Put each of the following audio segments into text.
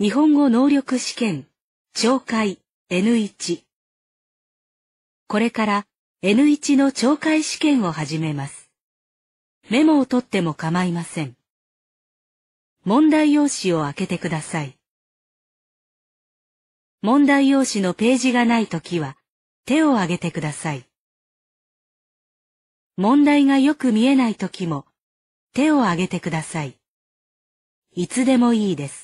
日本語能力試験、懲戒 N1。これから N1 の懲戒試験を始めます。メモを取っても構いません。問題用紙を開けてください。問題用紙のページがないときは、手を挙げてください。問題がよく見えないときも、手を挙げてください。いつでもいいです。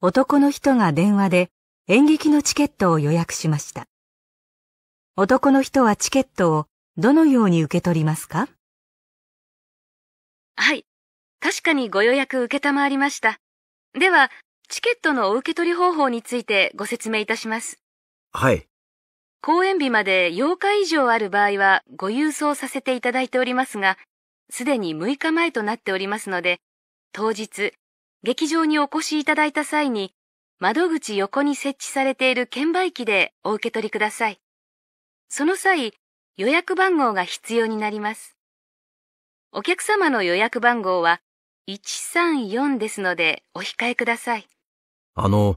男の人が電話で演劇のチケットを予約しました。男の人はチケットをどのように受け取りますかはい。確かにご予約受けたまわりました。では、チケットのお受け取り方法についてご説明いたします。はい。公演日まで8日以上ある場合はご郵送させていただいておりますが、すでに6日前となっておりますので、当日劇場にお越しいただいた際に、窓口横に設置されている券売機でお受け取りください。その際、予約番号が必要になります。お客様の予約番号は134ですのでお控えください。あの、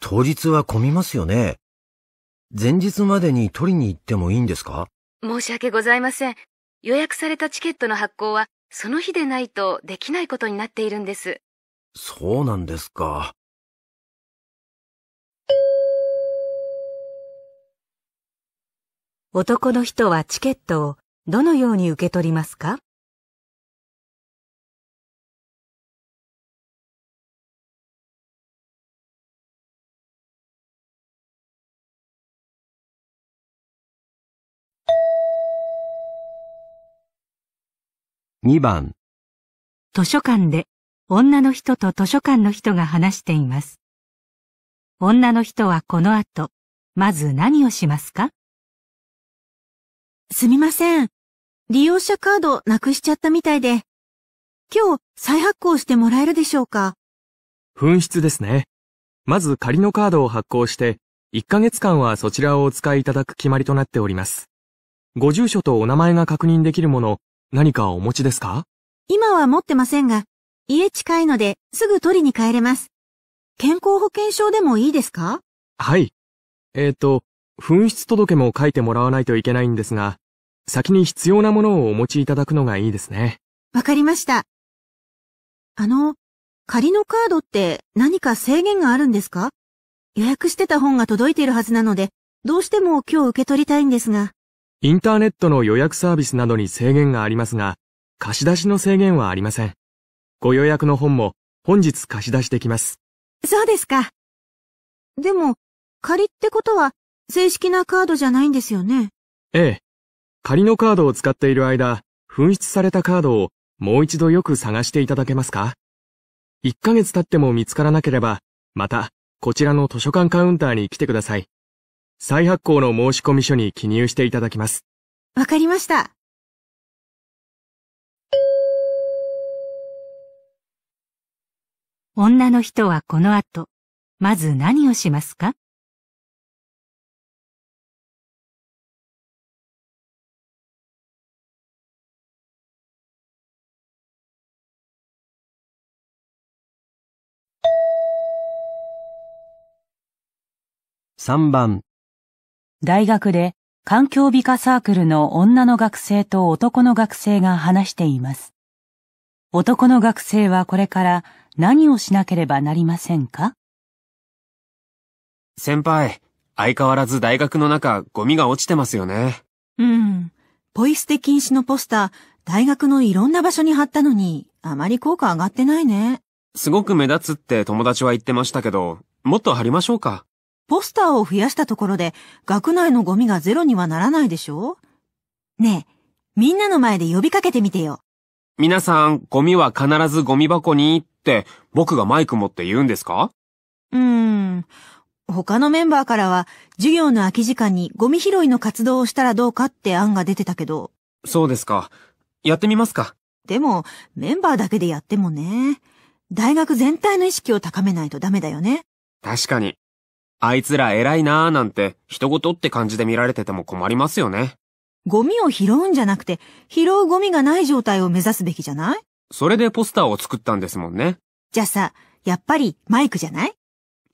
当日は混みますよね。前日までに取りに行ってもいいんですか申し訳ございません。予約されたチケットの発行はその日でないとできないことになっているんです。そうなんですか。男の人はチケットをどのように受け取りますか2番図書館で女の人と図書館の人が話しています。女の人はこの後、まず何をしますかすみません。利用者カードなくしちゃったみたいで、今日再発行してもらえるでしょうか紛失ですね。まず仮のカードを発行して、1ヶ月間はそちらをお使いいただく決まりとなっております。ご住所とお名前が確認できるもの、何かお持ちですか今は持ってませんが、家近いので、すぐ取りに帰れます。健康保険証でもいいですかはい。えっ、ー、と、紛失届も書いてもらわないといけないんですが、先に必要なものをお持ちいただくのがいいですね。わかりました。あの、仮のカードって何か制限があるんですか予約してた本が届いているはずなので、どうしても今日受け取りたいんですが。インターネットの予約サービスなどに制限がありますが、貸し出しの制限はありません。ご予約の本も本日貸し出してきます。そうですか。でも、仮ってことは正式なカードじゃないんですよね。ええ。仮のカードを使っている間、紛失されたカードをもう一度よく探していただけますか ?1 ヶ月経っても見つからなければ、また、こちらの図書館カウンターに来てください。再発行の申込書に記入していただきます。わかりました。女の人はこの後、まず何をしますか3番大学で環境美化サークルの女の学生と男の学生が話しています。男の学生はこれから何をしなければなりませんか先輩、相変わらず大学の中、ゴミが落ちてますよね。うん。ポイ捨て禁止のポスター、大学のいろんな場所に貼ったのに、あまり効果上がってないね。すごく目立つって友達は言ってましたけど、もっと貼りましょうか。ポスターを増やしたところで、学内のゴミがゼロにはならないでしょねえ、みんなの前で呼びかけてみてよ。皆さん、ゴミは必ずゴミ箱にって僕がマイク持って言うんですかうーん。他のメンバーからは、授業の空き時間にゴミ拾いの活動をしたらどうかって案が出てたけど。そうですか。やってみますか。でも、メンバーだけでやってもね。大学全体の意識を高めないとダメだよね。確かに。あいつら偉いなーなんて、人事って感じで見られてても困りますよね。ゴミを拾うんじゃなくて、拾うゴミがない状態を目指すべきじゃないそれでポスターを作ったんですもんね。じゃあさ、やっぱりマイクじゃない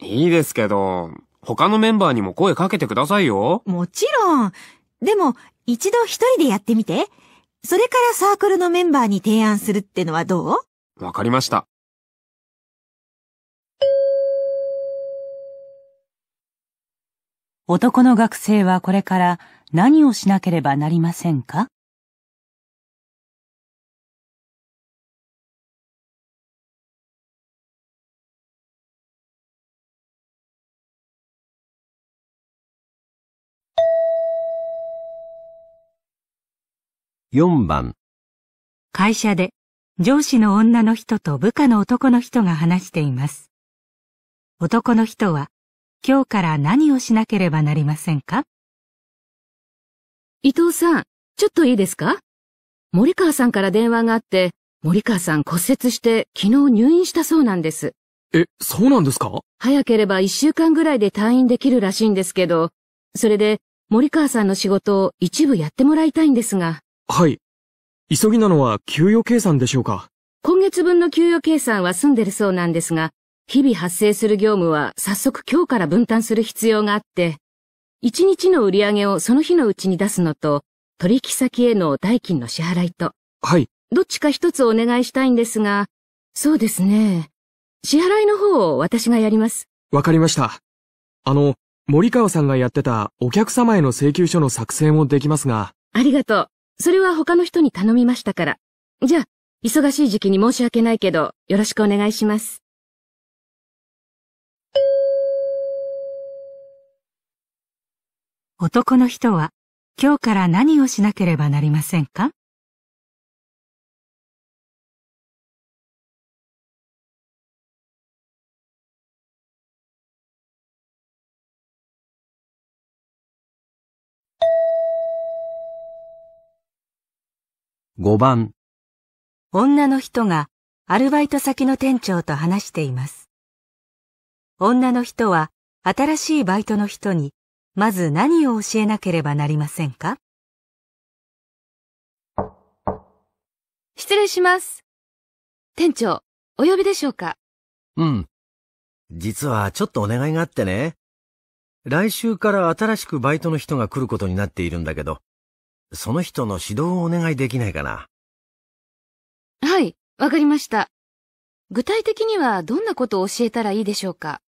いいですけど、他のメンバーにも声かけてくださいよ。もちろん。でも、一度一人でやってみて。それからサークルのメンバーに提案するってのはどうわかりました。男の学生はこれから何をしなければなりませんか4番会社で上司の女の人と部下の男の人が話しています。男の人は今日から何をしなければなりませんか伊藤さん、ちょっといいですか森川さんから電話があって、森川さん骨折して昨日入院したそうなんです。え、そうなんですか早ければ一週間ぐらいで退院できるらしいんですけど、それで森川さんの仕事を一部やってもらいたいんですが。はい。急ぎなのは給与計算でしょうか今月分の給与計算は済んでるそうなんですが、日々発生する業務は早速今日から分担する必要があって、一日の売り上げをその日のうちに出すのと、取引先への代金の支払いと。はい。どっちか一つお願いしたいんですが、そうですね。支払いの方を私がやります。わかりました。あの、森川さんがやってたお客様への請求書の作成もできますが。ありがとう。それは他の人に頼みましたから。じゃあ、忙しい時期に申し訳ないけど、よろしくお願いします。男の人は今日から何をしなければなりませんか5番女の人がアルバイト先の店長と話しています。女の人は新しいバイトの人にまず何を教えなければなりませんか失礼します。店長、お呼びでしょうかうん。実はちょっとお願いがあってね。来週から新しくバイトの人が来ることになっているんだけど、その人の指導をお願いできないかな。はい、わかりました。具体的にはどんなことを教えたらいいでしょうか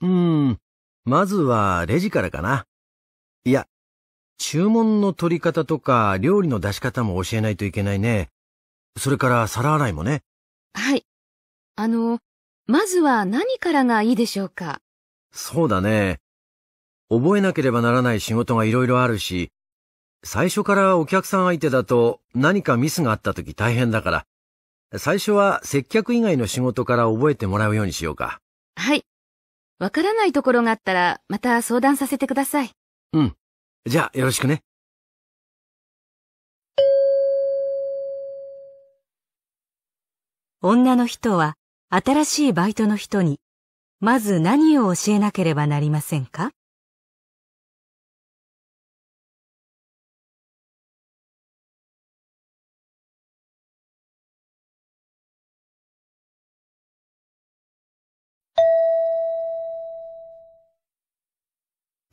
うーん。まずはレジからかな。いや、注文の取り方とか料理の出し方も教えないといけないね。それから皿洗いもね。はい。あの、まずは何からがいいでしょうかそうだね。覚えなければならない仕事がいろいろあるし、最初からお客さん相手だと何かミスがあった時大変だから、最初は接客以外の仕事から覚えてもらうようにしようか。はい。わからないところがあったら、また相談させてください。うん。じゃあ、よろしくね。女の人は、新しいバイトの人に、まず何を教えなければなりませんか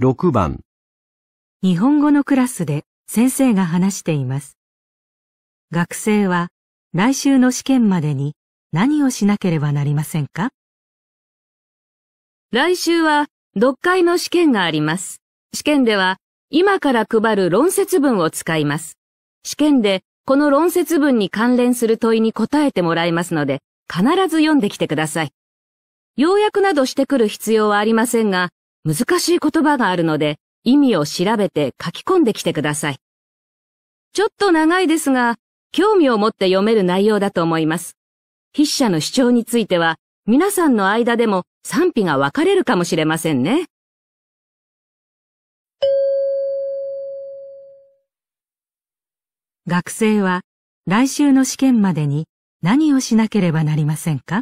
6番日本語のクラスで先生が話しています。学生は来週の試験までに何をしなければなりませんか来週は読解の試験があります。試験では今から配る論説文を使います。試験でこの論説文に関連する問いに答えてもらいますので必ず読んできてください。要約などしてくる必要はありませんが、難しい言葉があるので、意味を調べて書き込んできてください。ちょっと長いですが、興味を持って読める内容だと思います。筆者の主張については、皆さんの間でも賛否が分かれるかもしれませんね。学生は来週の試験までに何をしなければなりませんか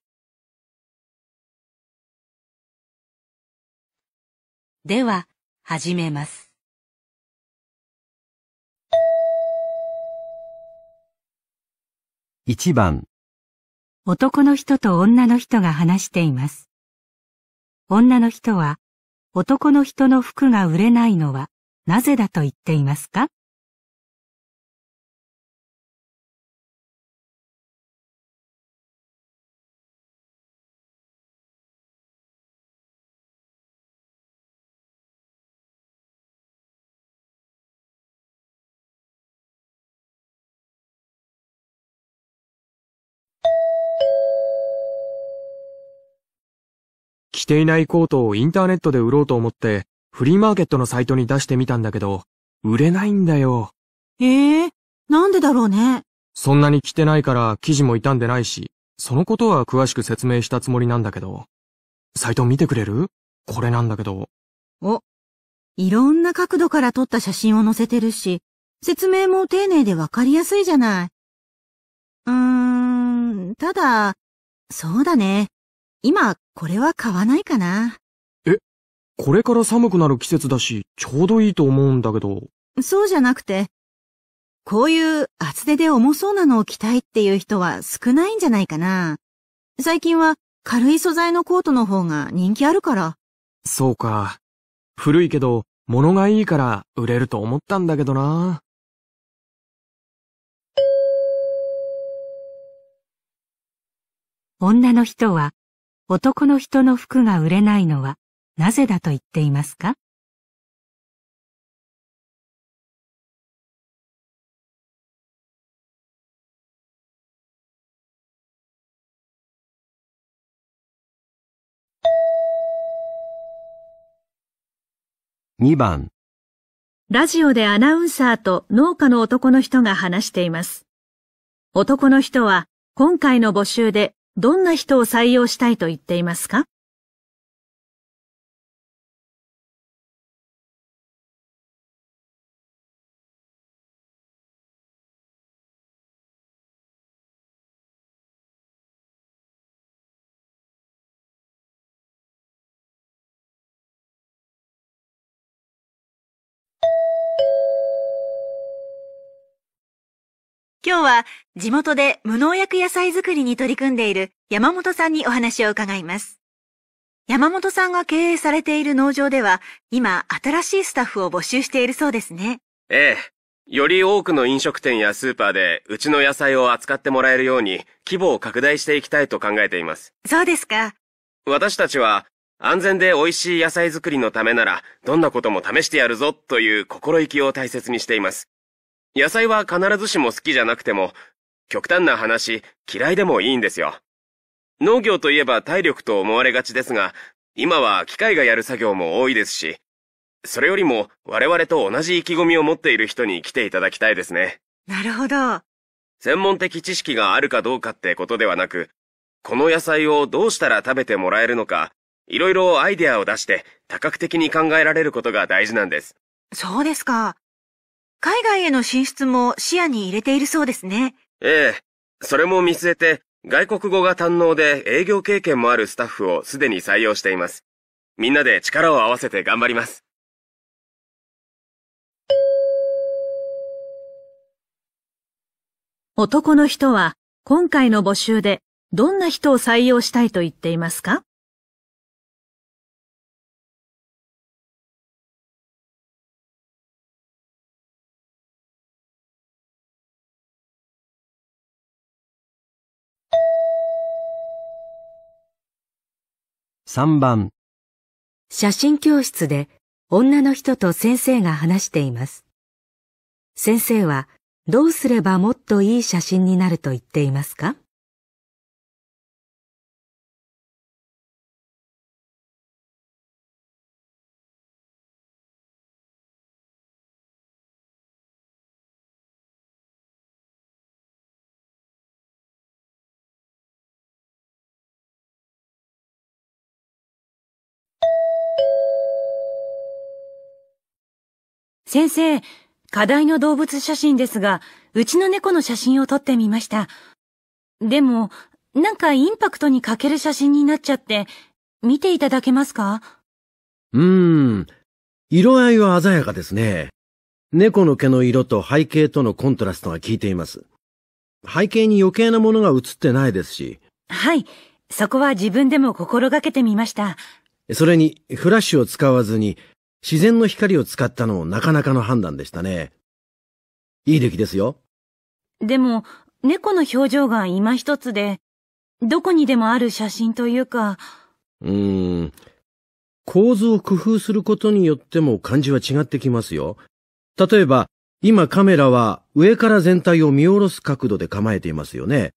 では、始めます。1番男の人と女の人が話しています。女の人は、男の人の服が売れないのは、なぜだと言っていますか着ていないコートをインターネットで売ろうと思って、フリーマーケットのサイトに出してみたんだけど、売れないんだよ。ええー、なんでだろうね。そんなに着てないから記事も傷んでないし、そのことは詳しく説明したつもりなんだけど。サイト見てくれるこれなんだけど。お、いろんな角度から撮った写真を載せてるし、説明も丁寧でわかりやすいじゃない。うーん、ただ、そうだね。今、これは買わないかな。え、これから寒くなる季節だし、ちょうどいいと思うんだけど。そうじゃなくて、こういう厚手で重そうなのを着たいっていう人は少ないんじゃないかな。最近は軽い素材のコートの方が人気あるから。そうか。古いけど、物がいいから売れると思ったんだけどな。女の人は男の人の服が売れないのはなぜだと言っていますか2番ラジオでアナウンサーと農家の男の人が話しています。男の人は今回の募集でどんな人を採用したいと言っていますか今日は地元で無農薬野菜作りに取り組んでいる山本さんにお話を伺います。山本さんが経営されている農場では、今、新しいスタッフを募集しているそうですね。ええ。より多くの飲食店やスーパーで、うちの野菜を扱ってもらえるように、規模を拡大していきたいと考えています。そうですか。私たちは、安全で美味しい野菜作りのためなら、どんなことも試してやるぞという心意気を大切にしています。野菜は必ずしも好きじゃなくても、極端な話、嫌いでもいいんですよ。農業といえば体力と思われがちですが、今は機械がやる作業も多いですし、それよりも我々と同じ意気込みを持っている人に来ていただきたいですね。なるほど。専門的知識があるかどうかってことではなく、この野菜をどうしたら食べてもらえるのか、いろいろアイデアを出して多角的に考えられることが大事なんです。そうですか。海外への進出も視野に入れているそうですね。ええ。それも見据えて、外国語が堪能で営業経験もあるスタッフをすでに採用しています。みんなで力を合わせて頑張ります。男の人は今回の募集でどんな人を採用したいと言っていますか3番写真教室で女の人と先生が話しています。先生はどうすればもっといい写真になると言っていますか先生、課題の動物写真ですが、うちの猫の写真を撮ってみました。でも、なんかインパクトに欠ける写真になっちゃって、見ていただけますかうーん。色合いは鮮やかですね。猫の毛の色と背景とのコントラストが効いています。背景に余計なものが映ってないですし。はい。そこは自分でも心がけてみました。それに、フラッシュを使わずに、自然の光を使ったのもなかなかの判断でしたね。いい出来ですよ。でも、猫の表情が今一つで、どこにでもある写真というか。うーん。構図を工夫することによっても感じは違ってきますよ。例えば、今カメラは上から全体を見下ろす角度で構えていますよね。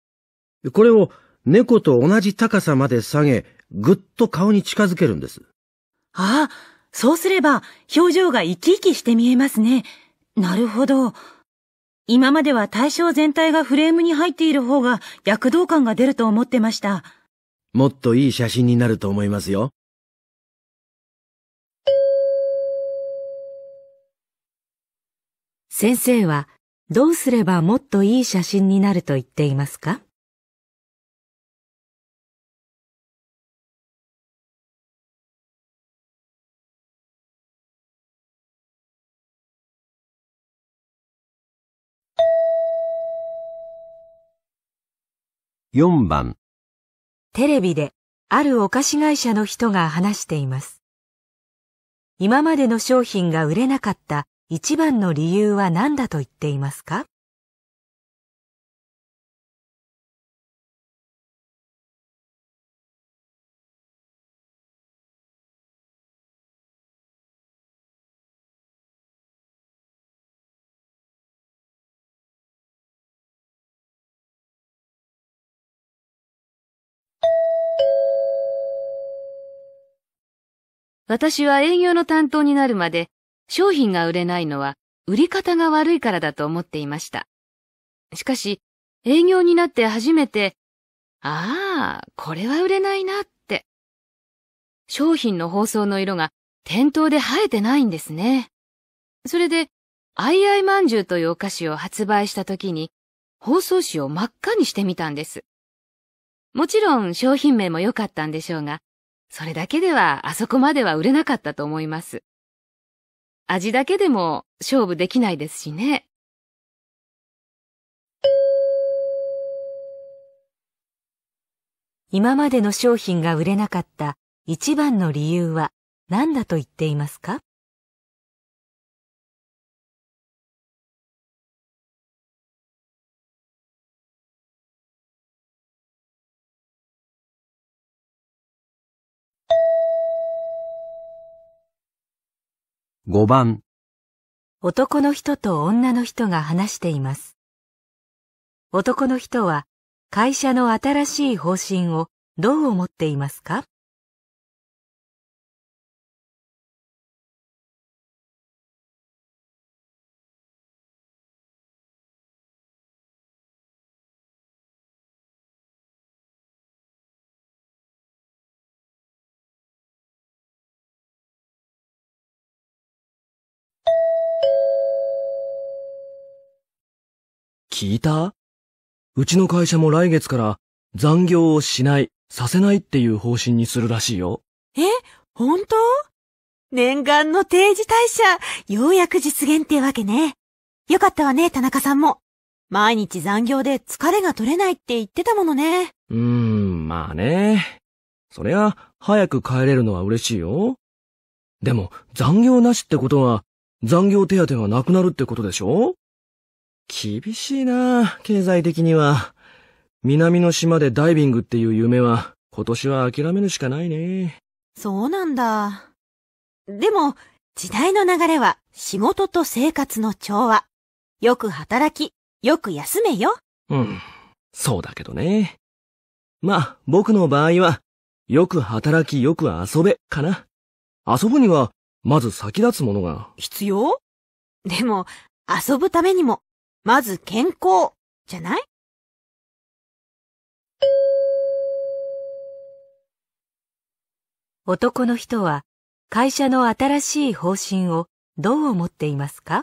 これを猫と同じ高さまで下げ、ぐっと顔に近づけるんです。ああ、そうすれば表情が生き生きして見えますね。なるほど。今までは対象全体がフレームに入っている方が躍動感が出ると思ってました。もっといい写真になると思いますよ。先生はどうすればもっといい写真になると言っていますか4番テレビであるお菓子会社の人が話しています。今までの商品が売れなかった一番の理由は何だと言っていますか私は営業の担当になるまで商品が売れないのは売り方が悪いからだと思っていました。しかし、営業になって初めて、ああ、これは売れないなって。商品の包装の色が店頭で生えてないんですね。それで、アイアイまんじゅうというお菓子を発売した時に、包装紙を真っ赤にしてみたんです。もちろん商品名も良かったんでしょうが、それだけではあそこまでは売れなかったと思います。味だけでも勝負できないですしね。今までの商品が売れなかった一番の理由は何だと言っていますか5番男の人と女の人が話しています男の人は会社の新しい方針をどう思っていますか聞いたうちの会社も来月から残業をしない、させないっていう方針にするらしいよ。え本当念願の定時退社、ようやく実現ってわけね。よかったわね、田中さんも。毎日残業で疲れが取れないって言ってたものね。うーん、まあね。そりゃ、早く帰れるのは嬉しいよ。でも、残業なしってことは、残業手当がなくなるってことでしょ厳しいな経済的には。南の島でダイビングっていう夢は、今年は諦めるしかないね。そうなんだ。でも、時代の流れは仕事と生活の調和。よく働き、よく休めよ。うん、そうだけどね。まあ、僕の場合は、よく働き、よく遊べ、かな。遊ぶには、まず先立つものが。必要でも、遊ぶためにもまず健康、じゃない男の人は会社の新しい方針をどう思っていますか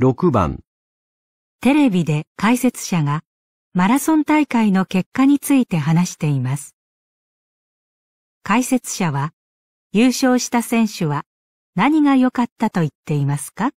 6番テレビで解説者がマラソン大会の結果について話しています。解説者は優勝した選手は何が良かったと言っていますか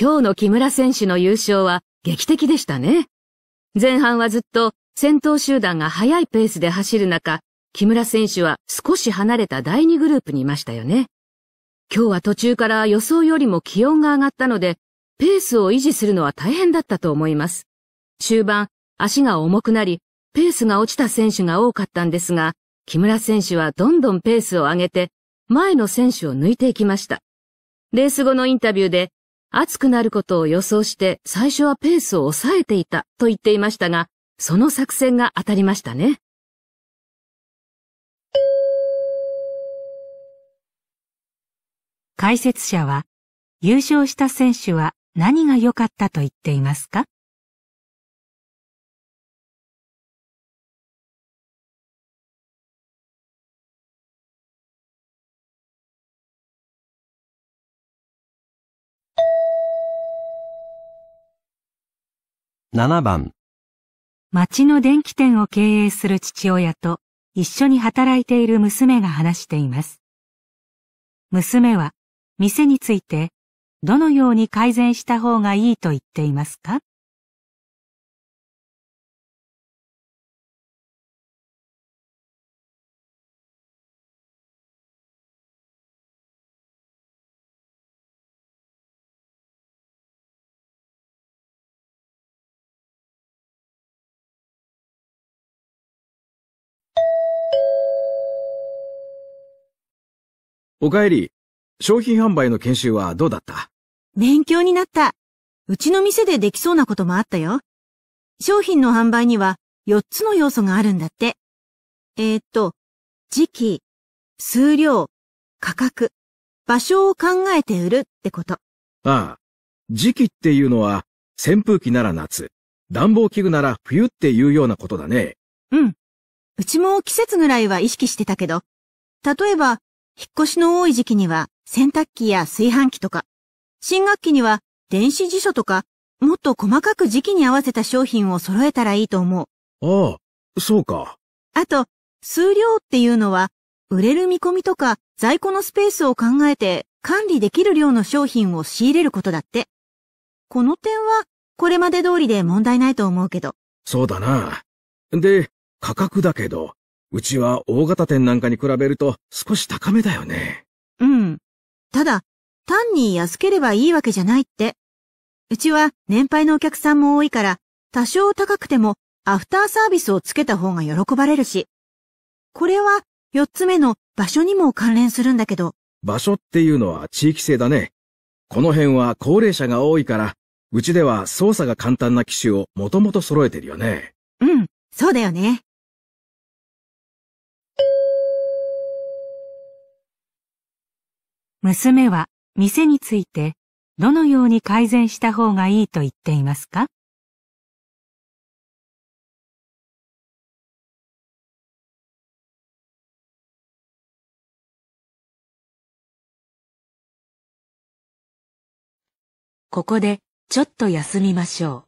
今日の木村選手の優勝は劇的でしたね。前半はずっと先頭集団が速いペースで走る中、木村選手は少し離れた第2グループにいましたよね。今日は途中から予想よりも気温が上がったので、ペースを維持するのは大変だったと思います。終盤、足が重くなり、ペースが落ちた選手が多かったんですが、木村選手はどんどんペースを上げて、前の選手を抜いていきました。レース後のインタビューで、暑くなることを予想して最初はペースを抑えていたと言っていましたが、その作戦が当たりましたね。解説者は、優勝した選手は何が良かったと言っていますか7番町の電気店を経営する父親と一緒に働いている娘が話しています。娘は店についてどのように改善した方がいいと言っていますかおかえり。商品販売の研修はどうだった勉強になった。うちの店でできそうなこともあったよ。商品の販売には4つの要素があるんだって。えー、っと、時期、数量、価格、場所を考えて売るってこと。ああ。時期っていうのは、扇風機なら夏、暖房器具なら冬っていうようなことだね。うん。うちも季節ぐらいは意識してたけど、例えば、引っ越しの多い時期には洗濯機や炊飯器とか、新学期には電子辞書とか、もっと細かく時期に合わせた商品を揃えたらいいと思う。ああ、そうか。あと、数量っていうのは、売れる見込みとか在庫のスペースを考えて管理できる量の商品を仕入れることだって。この点は、これまで通りで問題ないと思うけど。そうだな。で、価格だけど、うちは大型店なんかに比べると少し高めだよね。うん。ただ、単に安ければいいわけじゃないって。うちは年配のお客さんも多いから、多少高くてもアフターサービスをつけた方が喜ばれるし。これは四つ目の場所にも関連するんだけど。場所っていうのは地域性だね。この辺は高齢者が多いから、うちでは操作が簡単な機種をもともと揃えてるよね。うん、そうだよね。娘は店についてどのように改善した方がいいと言っていますかここでちょっと休みましょう。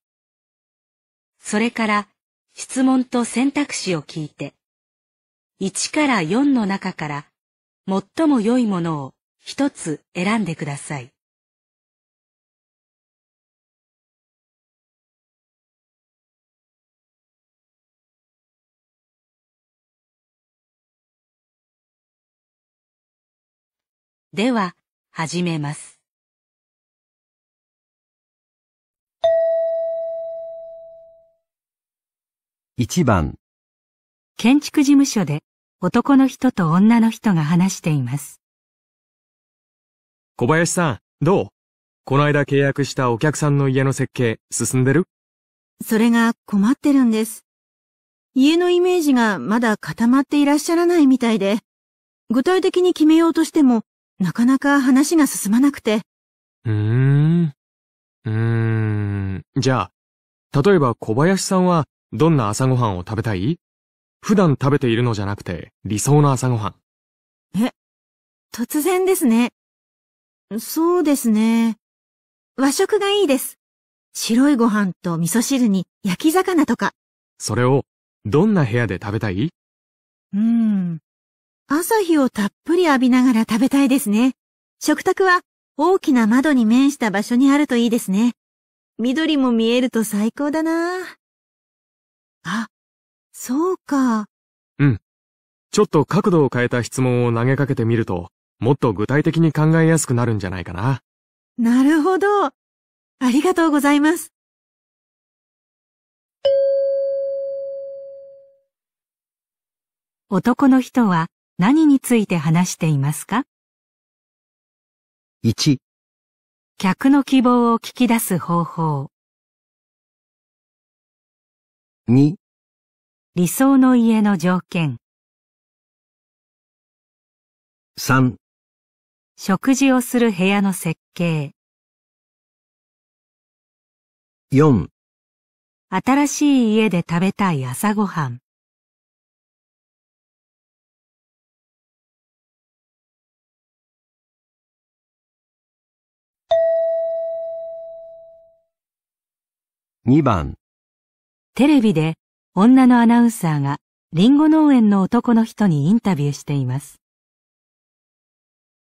それから質問と選択肢を聞いて、1から4の中から最も良いものを一つ選んでください。では、始めます。1番建築事務所で男の人と女の人が話しています。小林さん、どうこの間契約したお客さんの家の設計進んでるそれが困ってるんです。家のイメージがまだ固まっていらっしゃらないみたいで、具体的に決めようとしてもなかなか話が進まなくて。うーん。うーん。じゃあ、例えば小林さんはどんな朝ごはんを食べたい普段食べているのじゃなくて、理想の朝ごはん。え、突然ですね。そうですね。和食がいいです。白いご飯と味噌汁に焼き魚とか。それを、どんな部屋で食べたいうーん。朝日をたっぷり浴びながら食べたいですね。食卓は大きな窓に面した場所にあるといいですね。緑も見えると最高だなあ、そうか。うん。ちょっと角度を変えた質問を投げかけてみると、もっと具体的に考えやすくなるんじゃないかな。なるほど。ありがとうございます。男の人は何について話していますか ?1 客の希望を聞き出す方法2理想の家の条件3食事をする部屋の設計4新しい家で食べたい朝ごはん2番テレビで女のアナウンサーがリンゴ農園の男の人にインタビューしています。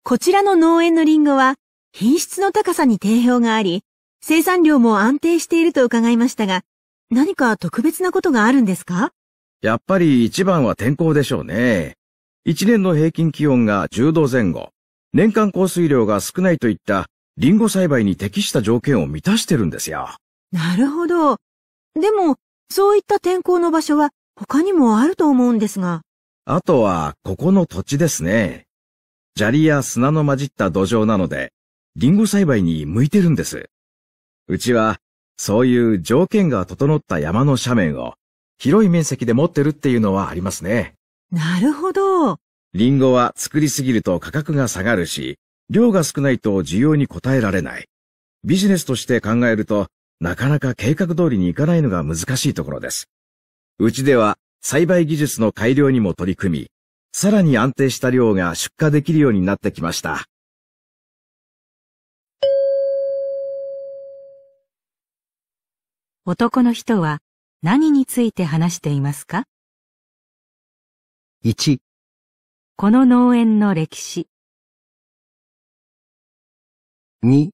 こちらの農園のリンゴは品質の高さに定評があり、生産量も安定していると伺いましたが、何か特別なことがあるんですかやっぱり一番は天候でしょうね。一年の平均気温が10度前後、年間降水量が少ないといったリンゴ栽培に適した条件を満たしてるんですよ。なるほど。でも、そういった天候の場所は他にもあると思うんですが。あとは、ここの土地ですね。砂利や砂の混じった土壌なので、リンゴ栽培に向いてるんです。うちは、そういう条件が整った山の斜面を、広い面積で持ってるっていうのはありますね。なるほど。リンゴは作りすぎると価格が下がるし、量が少ないと需要に応えられない。ビジネスとして考えると、なかなか計画通りにいかないのが難しいところです。うちでは栽培技術の改良にも取り組み、さらに安定した量が出荷できるようになってきました。男の人は何について話していますか ?1 この農園の歴史2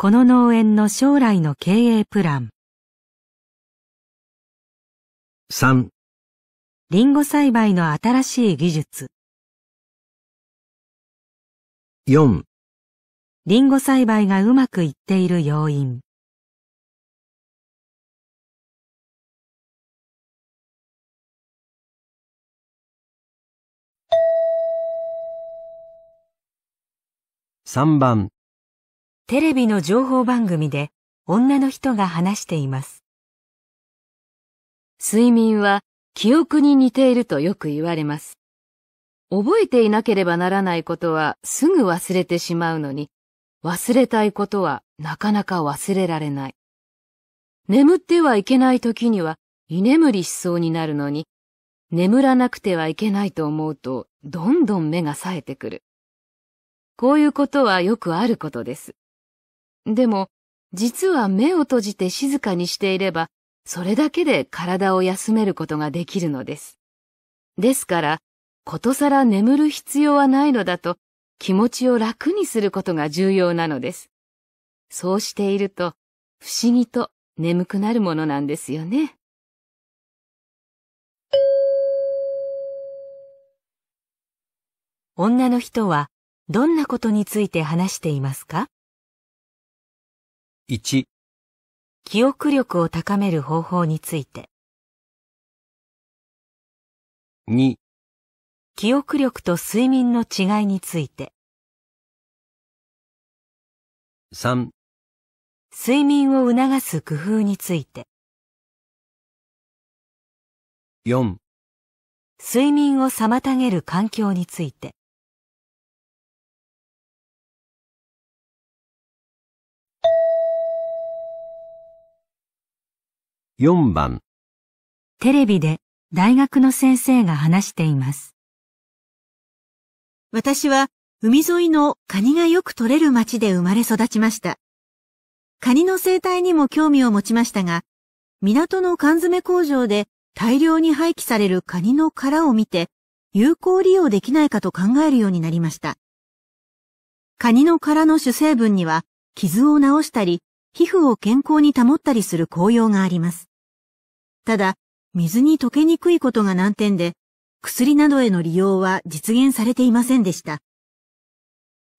この農園の将来の経営プラン。3リンゴ栽培の新しい技術。4リンゴ栽培がうまくいっている要因。3番テレビの情報番組で女の人が話しています。睡眠は記憶に似ているとよく言われます。覚えていなければならないことはすぐ忘れてしまうのに、忘れたいことはなかなか忘れられない。眠ってはいけない時には居眠りしそうになるのに、眠らなくてはいけないと思うとどんどん目が冴えてくる。こういうことはよくあることです。でも、実は目を閉じて静かにしていれば、それだけで体を休めることができるのです。ですから、ことさら眠る必要はないのだと、気持ちを楽にすることが重要なのです。そうしていると、不思議と眠くなるものなんですよね。女の人はどんなことについて話していますか1記憶力を高める方法について2記憶力と睡眠の違いについて3睡眠を促す工夫について4睡眠を妨げる環境について4番テレビで大学の先生が話しています。私は海沿いのカニがよく取れる町で生まれ育ちました。カニの生態にも興味を持ちましたが、港の缶詰工場で大量に廃棄されるカニの殻を見て、有効利用できないかと考えるようになりました。カニの殻の主成分には、傷を治したり、皮膚を健康に保ったりする効用があります。ただ、水に溶けにくいことが難点で、薬などへの利用は実現されていませんでした。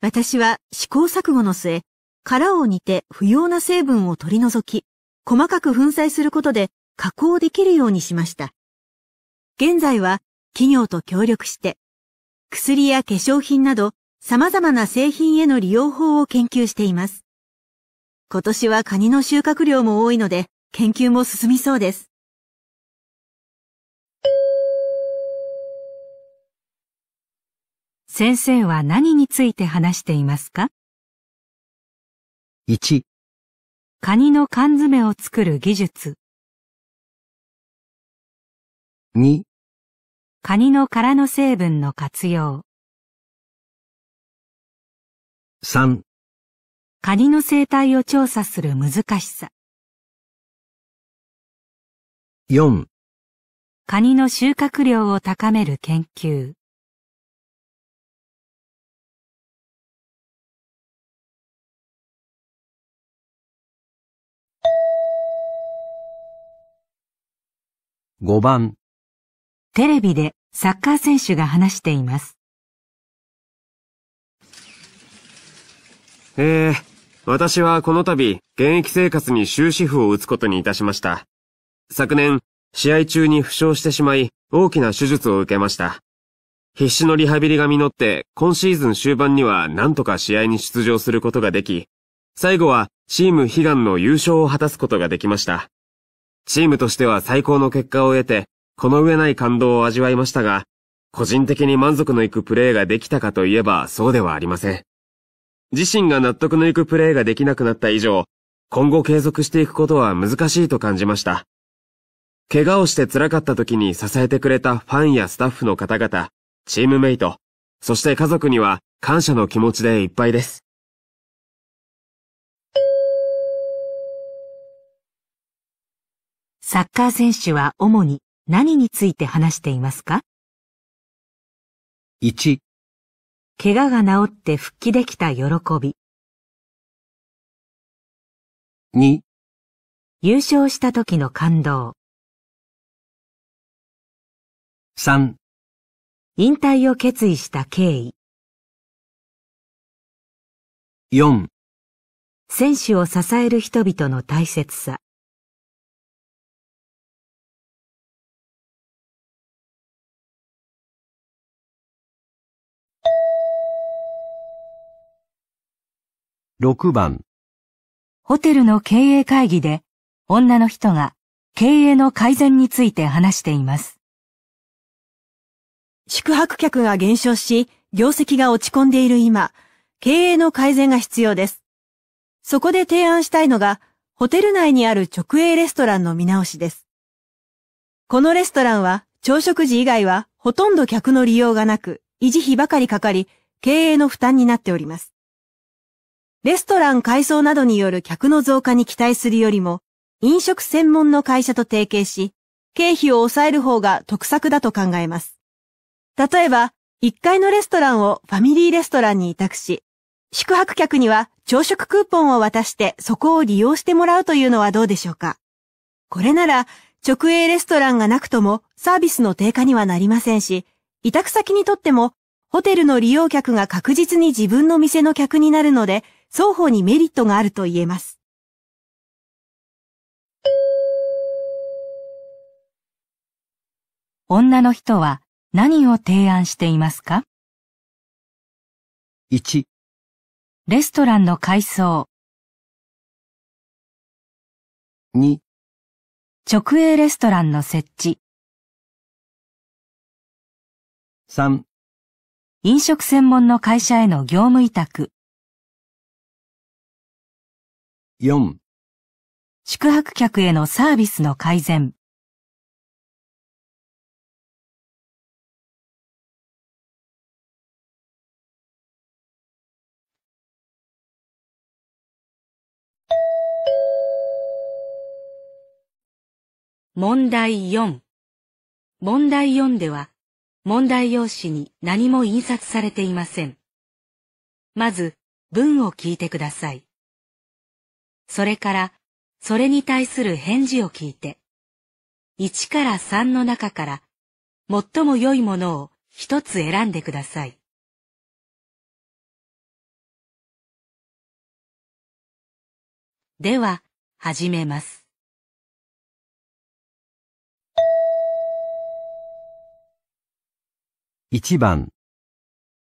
私は試行錯誤の末、殻を煮て不要な成分を取り除き、細かく粉砕することで加工できるようにしました。現在は企業と協力して、薬や化粧品など様々な製品への利用法を研究しています。今年はカニの収穫量も多いので研究も進みそうです。先生は何について話していますか ?1 カニの缶詰を作る技術2カニの殻の成分の活用3カニの生態を調査する難しさ4カニの収穫量を高める研究5番テレビでサッカー選手が話しています。えー、私はこの度、現役生活に終止符を打つことにいたしました。昨年、試合中に負傷してしまい、大きな手術を受けました。必死のリハビリが実って、今シーズン終盤には何とか試合に出場することができ、最後はチーム悲願の優勝を果たすことができました。チームとしては最高の結果を得て、この上ない感動を味わいましたが、個人的に満足のいくプレーができたかといえばそうではありません。自身が納得のいくプレーができなくなった以上、今後継続していくことは難しいと感じました。怪我をして辛かった時に支えてくれたファンやスタッフの方々、チームメイト、そして家族には感謝の気持ちでいっぱいです。サッカー選手は主に何について話していますか ?1、怪我が治って復帰できた喜び。2、優勝した時の感動。3、引退を決意した経緯。4、選手を支える人々の大切さ。6番ホテルの経営会議で女の人が経営の改善について話しています。宿泊客が減少し、業績が落ち込んでいる今、経営の改善が必要です。そこで提案したいのが、ホテル内にある直営レストランの見直しです。このレストランは朝食時以外はほとんど客の利用がなく、維持費ばかりかかり、経営の負担になっております。レストラン改装などによる客の増加に期待するよりも、飲食専門の会社と提携し、経費を抑える方が得策だと考えます。例えば、1階のレストランをファミリーレストランに委託し、宿泊客には朝食クーポンを渡してそこを利用してもらうというのはどうでしょうか。これなら、直営レストランがなくともサービスの低下にはなりませんし、委託先にとってもホテルの利用客が確実に自分の店の客になるので、双方にメリットがあると言えます。女の人は何を提案していますか ?1 レストランの改装2直営レストランの設置3飲食専門の会社への業務委託4宿泊客へのサービスの改善問題4問題4では問題用紙に何も印刷されていません。まず文を聞いてください。それから、それに対する返事を聞いて、1から3の中から、最も良いものを一つ選んでください。では、始めます。一番。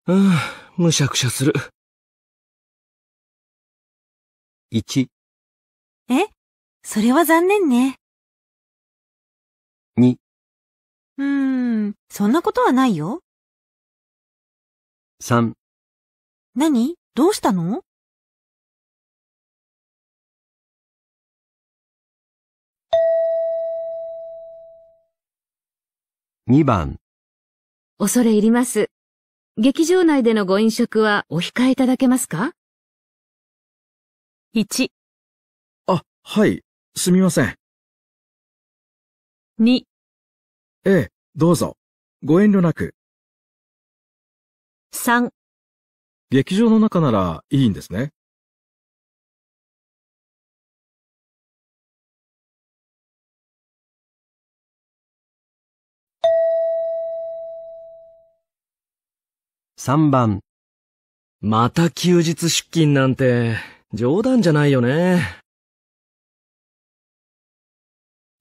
うん、むしゃくしゃする。1。えそれは残念ね。2うーん、そんなことはないよ。3何どうしたの2番恐れ入ります。劇場内でのご飲食はお控えいただけますか ?1 はい、すみません。2ええ、どうぞ。ご遠慮なく。3劇場の中ならいいんですね。3番また休日出勤なんて冗談じゃないよね。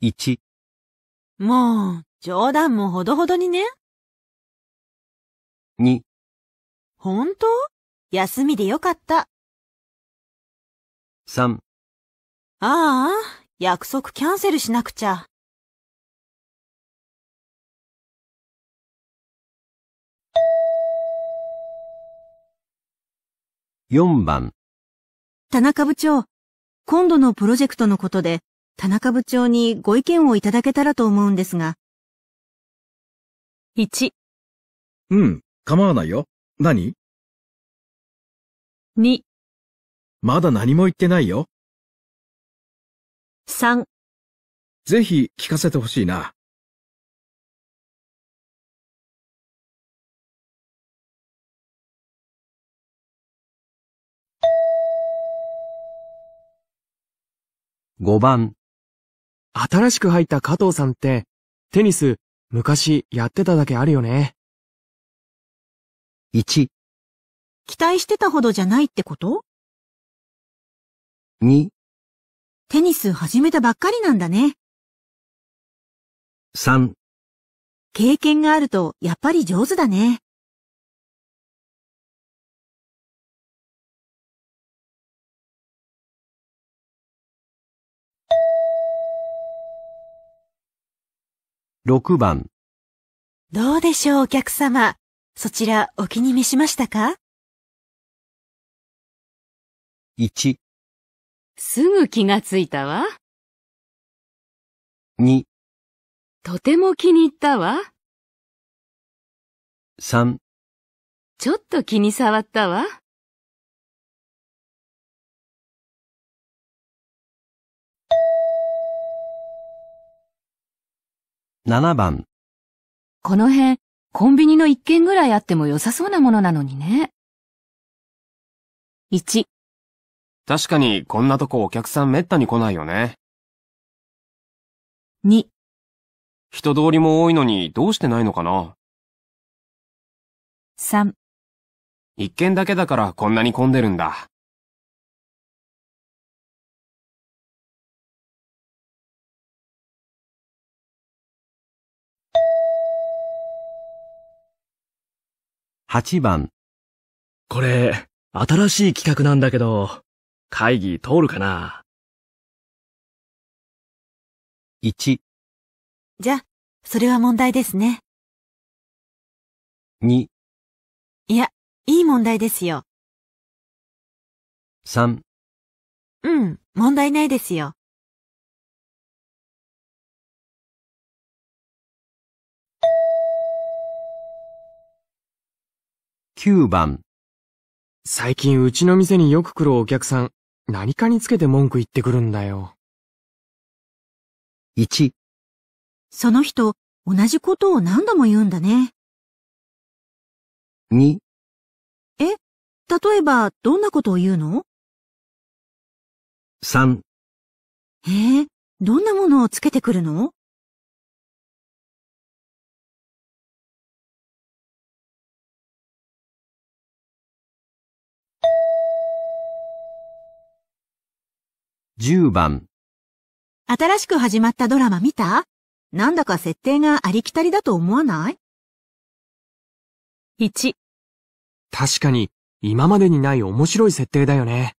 1もう、冗談もほどほどにね。2本当休みでよかった。3ああ、約束キャンセルしなくちゃ。4番田中部長、今度のプロジェクトのことで田中部長にご意見をいただけたらと思うんですが。1、うん、構わないよ。何2、まだ何も言ってないよ。3、ぜひ聞かせてほしいな。5番新しく入った加藤さんって、テニス、昔やってただけあるよね。1期待してたほどじゃないってこと2テニス始めたばっかりなんだね。3経験があるとやっぱり上手だね。6番どうでしょうお客様。そちらお気に召しましたか ?1、すぐ気がついたわ。2、とても気に入ったわ。3、ちょっと気に障ったわ。7番。この辺、コンビニの一軒ぐらいあっても良さそうなものなのにね。1、確かにこんなとこお客さんめったに来ないよね。2、人通りも多いのにどうしてないのかな3、一軒だけだからこんなに混んでるんだ。8番。これ、新しい企画なんだけど、会議通るかな ?1。じゃ、それは問題ですね。2。いや、いい問題ですよ。3。うん、問題ないですよ。9番。最近うちの店によく来るお客さん、何かにつけて文句言ってくるんだよ。1。その人、同じことを何度も言うんだね。2。え、例えば、どんなことを言うの ?3。えー、どんなものをつけてくるの10番新しく始まったドラマ見たなんだか設定がありきたりだと思わない ?1 確かに今までにない面白い設定だよね。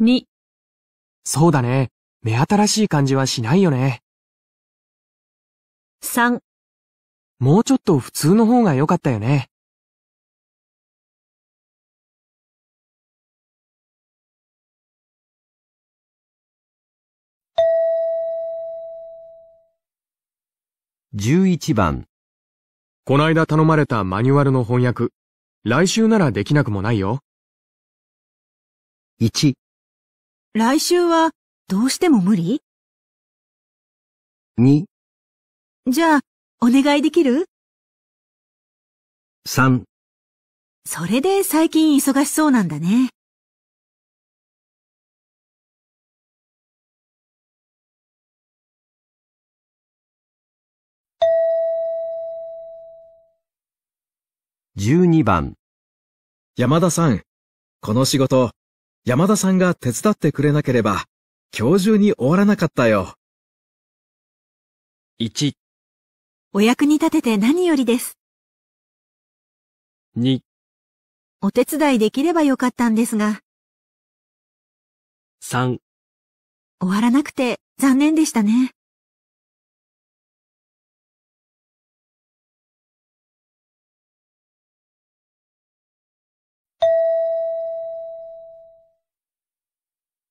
2そうだね。目新しい感じはしないよね。3もうちょっと普通の方が良かったよね。11番。こないだ頼まれたマニュアルの翻訳、来週ならできなくもないよ。1。来週はどうしても無理 ?2。じゃあ、お願いできる ?3。それで最近忙しそうなんだね。12番。山田さん、この仕事、山田さんが手伝ってくれなければ、今日中に終わらなかったよ。1、お役に立てて何よりです。2、お手伝いできればよかったんですが、3。終わらなくて残念でしたね。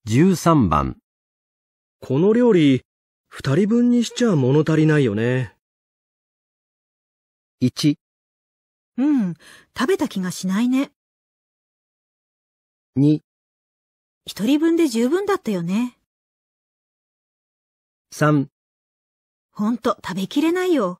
13番。この料理、二人分にしちゃ物足りないよね。1、うん、食べた気がしないね。2、一人分で十分だったよね。3、ほんと食べきれないよ。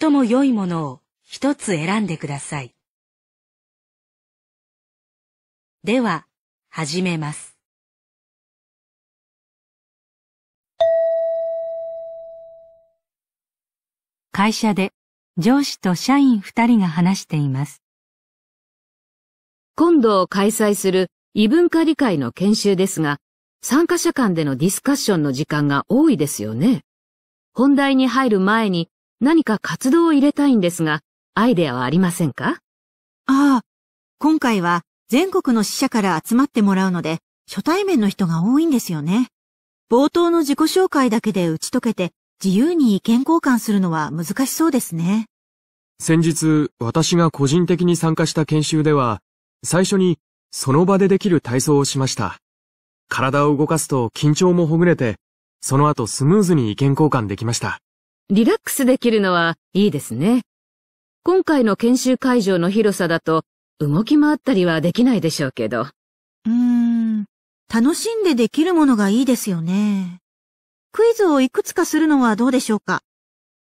最も良いものを一つ選んでください。では、始めます。会社で上司と社員二人が話しています。今度開催する異文化理解の研修ですが、参加者間でのディスカッションの時間が多いですよね。本題に入る前に何か活動を入れたいんですが、アイデアはありませんかああ、今回は全国の死者から集まってもらうので、初対面の人が多いんですよね。冒頭の自己紹介だけで打ち解けて、自由に意見交換するのは難しそうですね。先日、私が個人的に参加した研修では、最初にその場でできる体操をしました。体を動かすと緊張もほぐれて、その後スムーズに意見交換できました。リラックスできるのはいいですね。今回の研修会場の広さだと動き回ったりはできないでしょうけど。うーん、楽しんでできるものがいいですよね。クイズをいくつかするのはどうでしょうか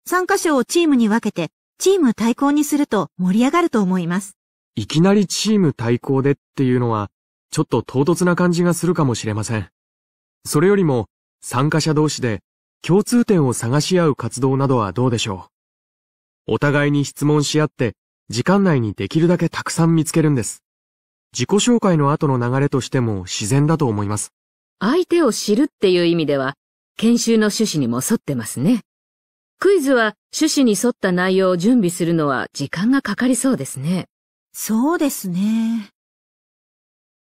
参加者をチームに分けて、チーム対抗にすると盛り上がると思います。いきなりチーム対抗でっていうのは、ちょっと唐突な感じがするかもしれません。それよりも、参加者同士で共通点を探し合う活動などはどうでしょう。お互いに質問し合って、時間内にできるだけたくさん見つけるんです。自己紹介の後の流れとしても自然だと思います。相手を知るっていう意味では、研修の趣旨にも沿ってますね。クイズは趣旨に沿った内容を準備するのは時間がかかりそうですね。そうですね。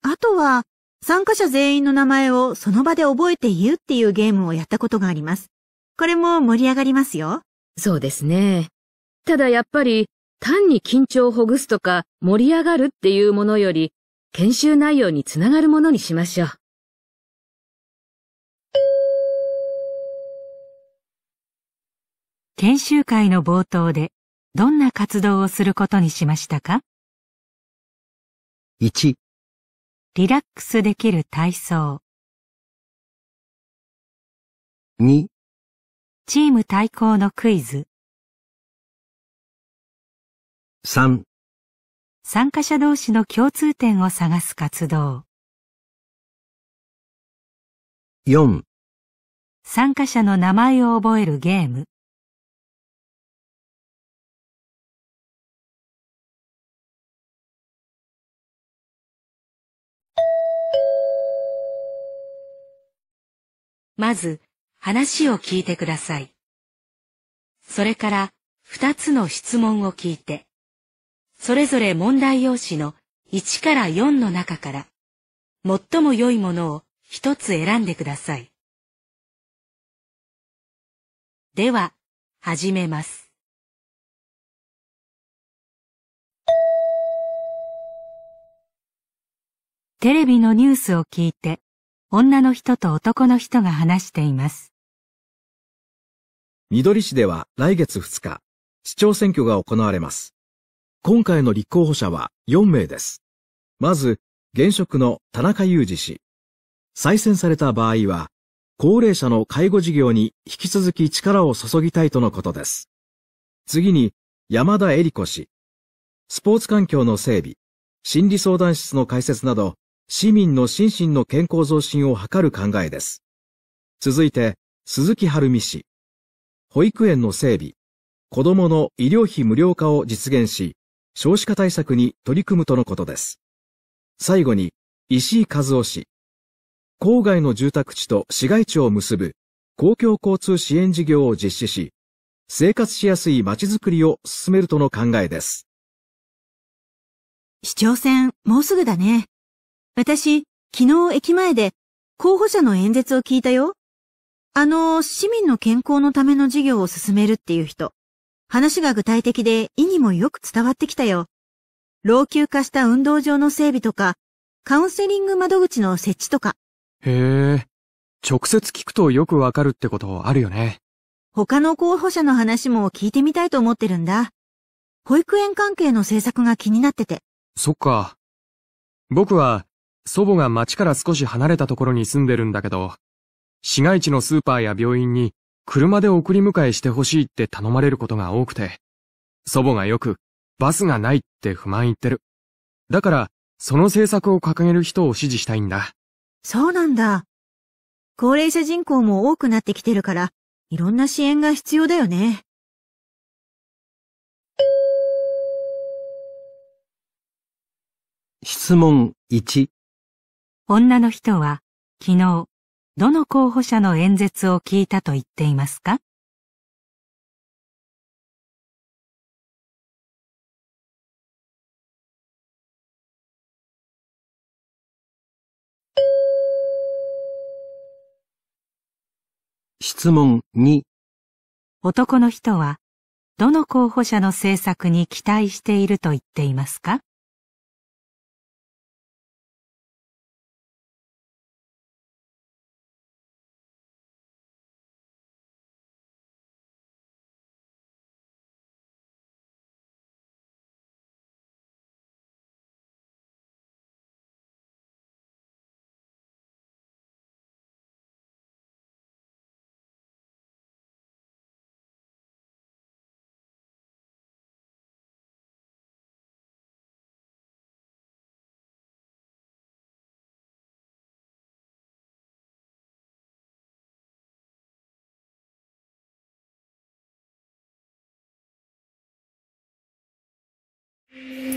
あとは、参加者全員の名前をその場で覚えて言うっていうゲームをやったことがあります。これも盛り上がりますよ。そうですね。ただやっぱり、単に緊張をほぐすとか盛り上がるっていうものより、研修内容につながるものにしましょう。研修会の冒頭でどんな活動をすることにしましたか 1, リラックスできる体操。2チーム対抗のクイズ。3参加者同士の共通点を探す活動。4参加者の名前を覚えるゲーム。まず、話を聞いてください。それから、二つの質問を聞いて、それぞれ問題用紙の1から4の中から、最も良いものを一つ選んでください。では、始めます。テレビのニュースを聞いて、女の人と男の人が話しています。緑市では来月2日、市長選挙が行われます。今回の立候補者は4名です。まず、現職の田中裕二氏。再選された場合は、高齢者の介護事業に引き続き力を注ぎたいとのことです。次に、山田恵里子氏。スポーツ環境の整備、心理相談室の開設など、市民の心身の健康増進を図る考えです。続いて、鈴木晴美氏。保育園の整備、子供の医療費無料化を実現し、少子化対策に取り組むとのことです。最後に、石井和夫氏。郊外の住宅地と市街地を結ぶ公共交通支援事業を実施し、生活しやすい街づくりを進めるとの考えです。市長選、もうすぐだね。私、昨日駅前で候補者の演説を聞いたよ。あの、市民の健康のための事業を進めるっていう人。話が具体的で意義もよく伝わってきたよ。老朽化した運動場の整備とか、カウンセリング窓口の設置とか。へえ、直接聞くとよくわかるってことあるよね。他の候補者の話も聞いてみたいと思ってるんだ。保育園関係の政策が気になってて。そっか。僕は祖母が町から少し離れたところに住んでるんだけど、市街地のスーパーや病院に車で送り迎えしてほしいって頼まれることが多くて、祖母がよくバスがないって不満言ってる。だから、その政策を掲げる人を支持したいんだ。そうなんだ。高齢者人口も多くなってきてるから、いろんな支援が必要だよね。質問1女の人は昨日どの候補者の演説を聞いたと言っていますか質問2男の人はどの候補者の政策に期待していると言っていますか Yeah.